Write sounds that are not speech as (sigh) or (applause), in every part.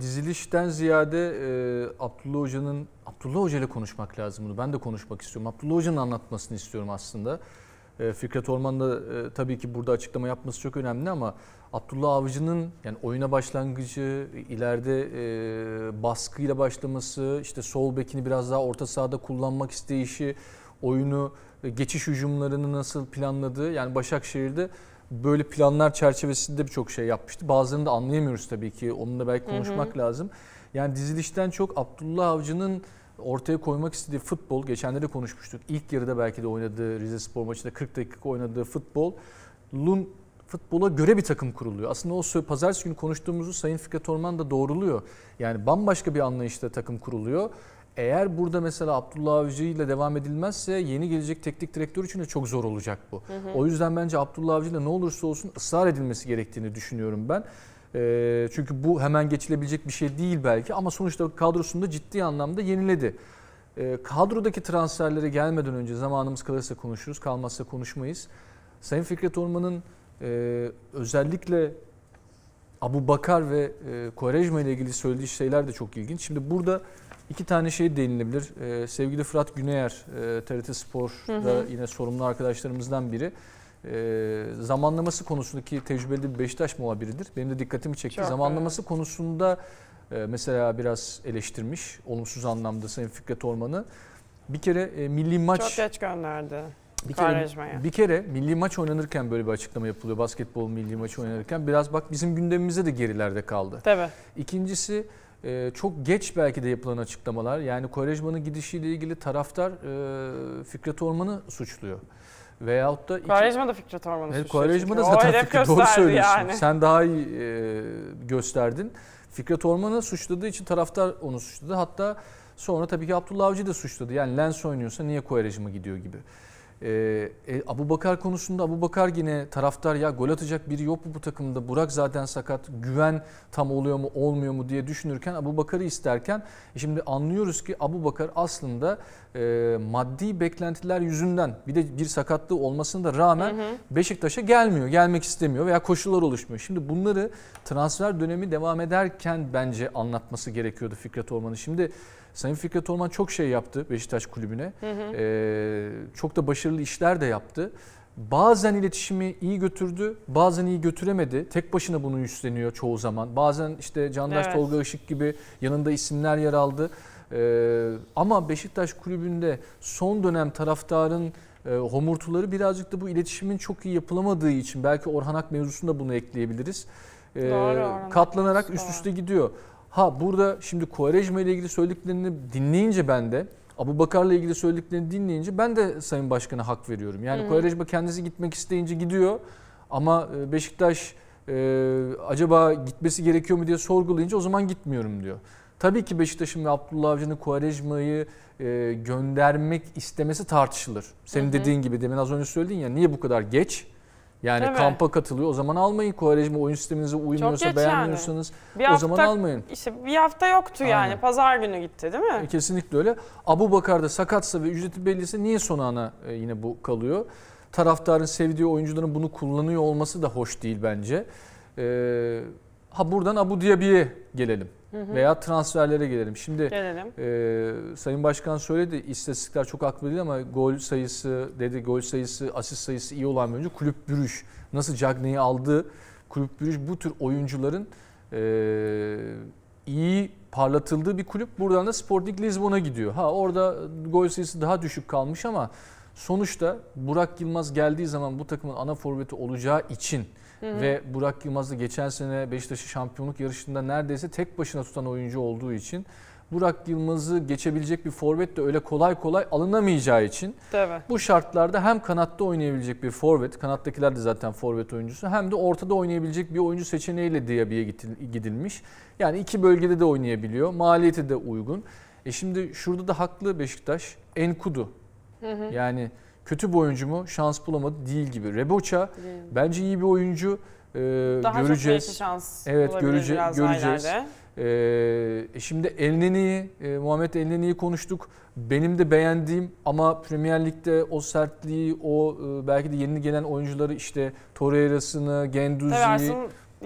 Dizilişten ziyade e, Abdullah Hoca'nın Abdullah Hoca ile konuşmak lazım bunu. Ben de konuşmak istiyorum. Abdullah Hoca'nın anlatmasını istiyorum aslında. E, Fikret Orman da e, tabii ki burada açıklama yapması çok önemli ama Abdullah Avcı'nın yani oyuna başlangıcı, ileride e, baskıyla başlaması, işte sol bekini biraz daha orta sahada kullanmak isteyişi, oyunu e, geçiş hücumlarını nasıl planladığı yani Başakşehir'de böyle planlar çerçevesinde birçok şey yapmıştı. Bazılarını da anlayamıyoruz tabii ki. Onunla belki konuşmak hı hı. lazım. Yani dizilişten çok Abdullah Avcı'nın ortaya koymak istediği futbol, geçenlerde konuşmuştuk. İlk yarıda belki de oynadığı Rize Spor maçında 40 dakika oynadığı futbol. Lun futbola göre bir takım kuruluyor. Aslında o pazartesi günü konuştuğumuzu Sayın Fikret Orman da doğruluyor. Yani bambaşka bir anlayışla takım kuruluyor. Eğer burada mesela Abdullah Avcı ile devam edilmezse yeni gelecek teknik direktör için de çok zor olacak bu. Hı hı. O yüzden bence Abdullah Avcı ile ne olursa olsun ısrar edilmesi gerektiğini düşünüyorum ben. E, çünkü bu hemen geçilebilecek bir şey değil belki ama sonuçta kadrosunda ciddi anlamda yeniledi. E, kadrodaki transferlere gelmeden önce zamanımız kalırsa konuşuruz, kalmazsa konuşmayız. Sayın Fikret Orman'ın e, özellikle Abu Bakar ve e, Kovarejma ile ilgili söylediği şeyler de çok ilginç. Şimdi burada iki tane şey değinilebilir. E, sevgili Fırat Güneyer, e, TRT Spor'da hı hı. yine sorumlu arkadaşlarımızdan biri. E, zamanlaması konusundaki tecrübeli bir Beşiktaş muhabiridir. Benim de dikkatimi çekti. Çok zamanlaması evet. konusunda e, mesela biraz eleştirmiş. Olumsuz anlamda Sayın Fikret Orman'ı. Bir kere e, milli maç... Çok geç gönderdi. Bir kere, bir kere milli maç oynanırken böyle bir açıklama yapılıyor. Basketbol milli maçı oynanırken. Biraz bak bizim gündemimize de gerilerde kaldı. Tabii. İkincisi e, çok geç belki de yapılan açıklamalar. Yani Kovarejman'ın gidişiyle ilgili taraftar e, Fikret Orman'ı suçluyor. Veyahut da... Kovarejman da Fikret Orman'ı evet, suçluyor. Kovarejman da zaten Fikret, doğru söylüyorsun. Yani. Sen daha iyi e, gösterdin. Fikret Orman'ı suçladığı için taraftar onu suçladı. Hatta sonra tabii ki Abdullah Avcı da suçladı. Yani Lens oynuyorsa niye Kovarejman'a gidiyor gibi. Ee, e, Abu Bakar konusunda Abu Bakar yine taraftar ya gol atacak biri yok mu bu takımda? Burak zaten sakat. Güven tam oluyor mu olmuyor mu diye düşünürken Abu Bakar'ı isterken e, şimdi anlıyoruz ki Abu Bakar aslında e, maddi beklentiler yüzünden bir de bir sakatlığı olmasına da rağmen Beşiktaş'a gelmiyor. Gelmek istemiyor veya koşullar oluşmuyor. Şimdi bunları transfer dönemi devam ederken bence anlatması gerekiyordu Fikret Orman'ı Şimdi Sayın Fikret Orman çok şey yaptı Beşiktaş kulübüne. Hı hı. E, çok da başarılı işler de yaptı. Bazen iletişimi iyi götürdü, bazen iyi götüremedi. Tek başına bunu üstleniyor çoğu zaman. Bazen işte Candaş evet. Tolga Işık gibi yanında isimler yer aldı. Ee, ama Beşiktaş kulübünde son dönem taraftarın e, homurtuları birazcık da bu iletişimin çok iyi yapılamadığı için belki Orhan Ak mevzusunda bunu ekleyebiliriz. Ee, doğru, katlanarak üst üste gidiyor. Ha burada şimdi Kuarejma ile ilgili söylediklerini dinleyince ben de Abu Bakar'la ilgili söylediklerini dinleyince ben de Sayın Başkan'a hak veriyorum. Yani hmm. Kuarejma kendisi gitmek isteyince gidiyor ama e, Beşiktaş e, acaba gitmesi gerekiyor mu diye sorgulayınca o zaman gitmiyorum diyor. Tabii ki Beşiktaş'ın ve Abdullah Avcı'nın Kuarejma'yı e, göndermek istemesi tartışılır. Senin hı dediğin gibi demin az önce söyledin ya niye bu kadar geç? Yani Tabii. kampa katılıyor. O zaman almayın Kovarejmi oyun sisteminize uymuyorsa beğenmiyorsanız yani. bir hafta, o zaman almayın. İşte bir hafta yoktu yani. Pazar günü gitti değil mi? E, kesinlikle öyle. Abu Bakar'da sakatsa ve ücreti belliyse niye son ana e, yine bu kalıyor? Taraftarın sevdiği oyuncuların bunu kullanıyor olması da hoş değil bence. E, ha buradan Abu Diaby'e gelelim. Veya transferlere gelelim. Şimdi gelelim. E, Sayın Başkan söyledi istatistikler çok haklı değil ama gol sayısı dedi gol sayısı asist sayısı iyi olan bir oyuncu kulüp bürüş. Nasıl Cagney'i aldı kulüp bürüş bu tür oyuncuların e, iyi parlatıldığı bir kulüp. Buradan da Sporting Lisbon'a gidiyor. Ha orada gol sayısı daha düşük kalmış ama Sonuçta Burak Yılmaz geldiği zaman bu takımın ana forveti olacağı için hı hı. ve Burak Yılmaz'ı geçen sene Beşiktaş'ı şampiyonluk yarışında neredeyse tek başına tutan oyuncu olduğu için Burak Yılmaz'ı geçebilecek bir forvet de öyle kolay kolay alınamayacağı için Tabii. bu şartlarda hem kanatta oynayabilecek bir forvet, kanattakiler de zaten forvet oyuncusu hem de ortada oynayabilecek bir oyuncu seçeneğiyle Diaby'e gidilmiş. Yani iki bölgede de oynayabiliyor. Maliyeti de uygun. E şimdi şurada da haklı Beşiktaş. Enkudu Hı Yani kötü bir oyuncu mu? Şans bulamadı değil gibi. Reboça bence iyi bir oyuncu. Ee, Daha göreceğiz. çok şans Evet görece göreceğiz. Ee, şimdi Elneni'yi, e, Muhammed Elneni'yi konuştuk. Benim de beğendiğim ama Premier Lig'de o sertliği, o e, belki de yeni gelen oyuncuları işte Torreira'sını, Genduzi'yi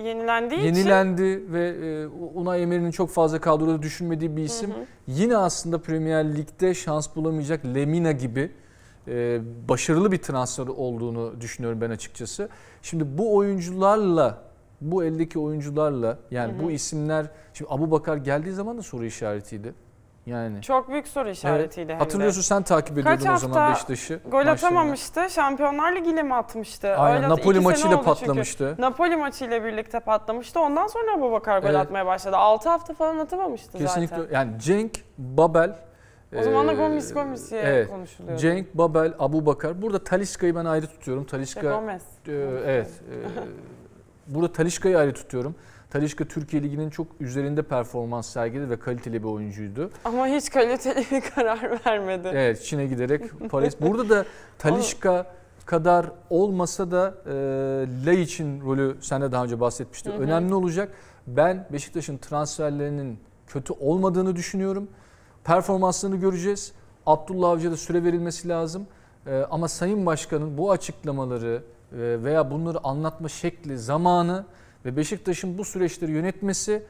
yenilendiği yenilendi için. ve e, Unai Emery'nin çok fazla kadroda düşünmediği bir isim. Hı hı. Yine aslında Premier Lig'de şans bulamayacak Lemina gibi e, başarılı bir transfer olduğunu düşünüyorum ben açıkçası. Şimdi bu oyuncularla bu eldeki oyuncularla yani hı hı. bu isimler şimdi Abu Bakar geldiği zaman da soru işaretiydi. Yani. Çok büyük soru işaretiydi evet. Hatırlıyorsun sen takip ediyordun o zaman Beşiktaş'ı. gol maçlarına. atamamıştı. Şampiyonlar Ligi mi atmıştı? Aynen Öyle Napoli maçıyla patlamıştı. Çünkü. Napoli maçıyla birlikte patlamıştı. Ondan sonra Abubakar gol evet. atmaya başladı. 6 hafta falan atamamıştı Kesinlikle. zaten. Kesinlikle. Yani Cenk, Babel, o zaman da e, Gomis Gomis evet. konuşuluyor. Cenk, Babel, Abu Bakar. Burada Talisca'yı ben ayrı tutuyorum. Talisca, işte Gomez. E, evet. E, burada Talisca'yı ayrı tutuyorum. Talişka Türkiye Ligi'nin çok üzerinde performans sergiledi ve kaliteli bir oyuncuydu. Ama hiç kaliteli bir (laughs) karar vermedi. Evet Çin'e giderek Paris. (laughs) Burada da Talişka kadar olmasa da e, Lay için rolü sen de daha önce bahsetmiştin. Önemli olacak. Ben Beşiktaş'ın transferlerinin kötü olmadığını düşünüyorum. Performanslarını göreceğiz. Abdullah Avcı'ya da süre verilmesi lazım. E, ama Sayın Başkan'ın bu açıklamaları e, veya bunları anlatma şekli, zamanı ve Beşiktaş'ın bu süreçleri yönetmesi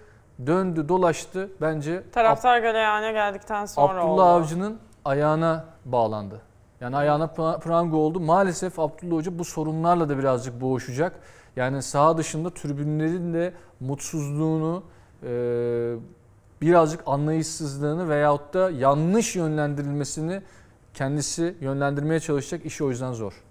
döndü dolaştı bence. Taraftar Ab- galeyana geldikten sonra Abdullah oldu. Avcı'nın ayağına bağlandı. Yani ayağına prango oldu. Maalesef Abdullah Hoca bu sorunlarla da birazcık boğuşacak. Yani sağ dışında tribünlerin de mutsuzluğunu, e, birazcık anlayışsızlığını veyahut da yanlış yönlendirilmesini kendisi yönlendirmeye çalışacak. işi o yüzden zor.